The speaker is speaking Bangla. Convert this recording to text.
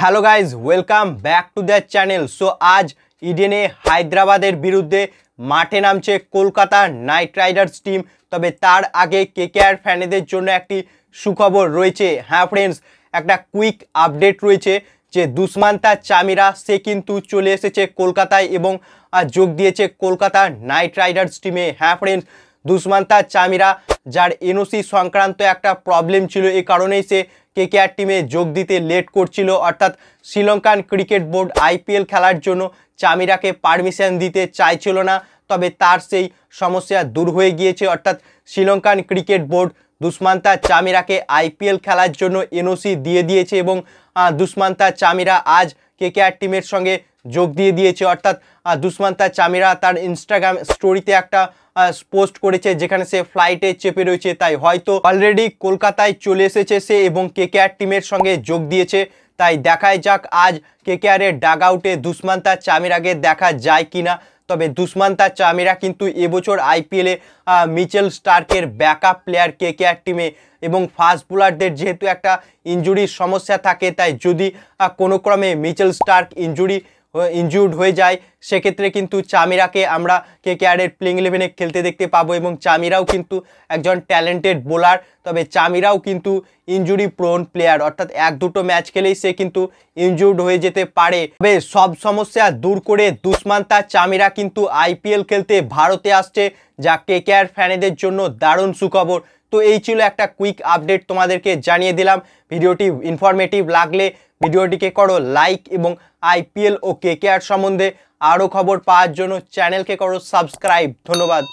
hello guys welcome back to the channel so আজ ইডেনে হায়দ্রাবাদের বিরুদ্ধে মাঠে নামছে কলকাতা নাইট রাইডার্স টিম তবে তার আগে কেকেআর ফ্যানেদের জন্য একটি সুখবর রয়েছে হ্যাঁ ফ্রেন্ডস একটা কুইক আপডেট রয়েছে যে দুসমান্তা চামিরা সে কিন্তু চলে এসেছে কলকাতায় এবং যোগ দিয়েছে কলকাতা নাইট রাইডার্স টিমে হ্যাঁ ফ্রেন্ডস দুসমান্তা চামিরা যার এনওসি সংক্রান্ত একটা প্রবলেম ছিল এ কারণেই সে কেকেআর টিমে যোগ দিতে লেট করছিল অর্থাৎ শ্রীলঙ্কান ক্রিকেট বোর্ড আইপিএল খেলার জন্য চামিরাকে পারমিশন দিতে চাইছিল না তবে তার সেই সমস্যা দূর হয়ে গিয়েছে অর্থাৎ শ্রীলঙ্কান ক্রিকেট বোর্ড দুষ্মান্তা চামিরাকে আইপিএল খেলার জন্য এনওসি দিয়ে দিয়েছে এবং দুষ্মান্তা চামিরা আজ কেকেআর টিমের সঙ্গে যোগ দিয়ে দিয়েছে অর্থাৎ দুষ্মান্তা চামিরা তার ইনস্টাগ্রাম স্টোরিতে একটা পোস্ট করেছে যেখানে সে ফ্লাইটে চেপে রয়েছে তাই হয়তো অলরেডি কলকাতায় চলে এসেছে সে এবং আর টিমের সঙ্গে যোগ দিয়েছে তাই দেখায় যাক আজ কে আরের ডাগ আউটে দুষ্মান্তা চামিরাকে দেখা যায় কিনা তবে দুষ্মান্তা চামিরা কিন্তু এবছর আইপিএলে মিচেল স্টার্কের ব্যাকআপ প্লেয়ার কে কেআর টিমে এবং ফাস্ট বোলারদের যেহেতু একটা ইঞ্জুরির সমস্যা থাকে তাই যদি কোনো ক্রমে মিচেল স্টার্ক ইঞ্জুরি ইনজিউর্ড হয়ে যায় সেক্ষেত্রে কিন্তু চামিরাকে আমরা কে কেয়ারের প্লেইং ইলেভেনে খেলতে দেখতে পাবো এবং চামিরাও কিন্তু একজন ট্যালেন্টেড বোলার তবে চামিরাও কিন্তু ইনজুরি প্রোন প্লেয়ার অর্থাৎ এক দুটো ম্যাচ খেলেই সে কিন্তু ইনজুর্ড হয়ে যেতে পারে তবে সব সমস্যা দূর করে তার চামিরা কিন্তু আইপিএল খেলতে ভারতে আসছে যা কে কেয়ার ফ্যানেদের জন্য দারুণ সুখবর তো এই ছিল একটা কুইক আপডেট তোমাদেরকে জানিয়ে দিলাম ভিডিওটি ইনফরমেটিভ লাগলে ভিডিওটিকে করো লাইক এবং আইপিএল ও কেকেআর সম্বন্ধে আরও খবর পাওয়ার জন্য চ্যানেলকে করো সাবস্ক্রাইব ধন্যবাদ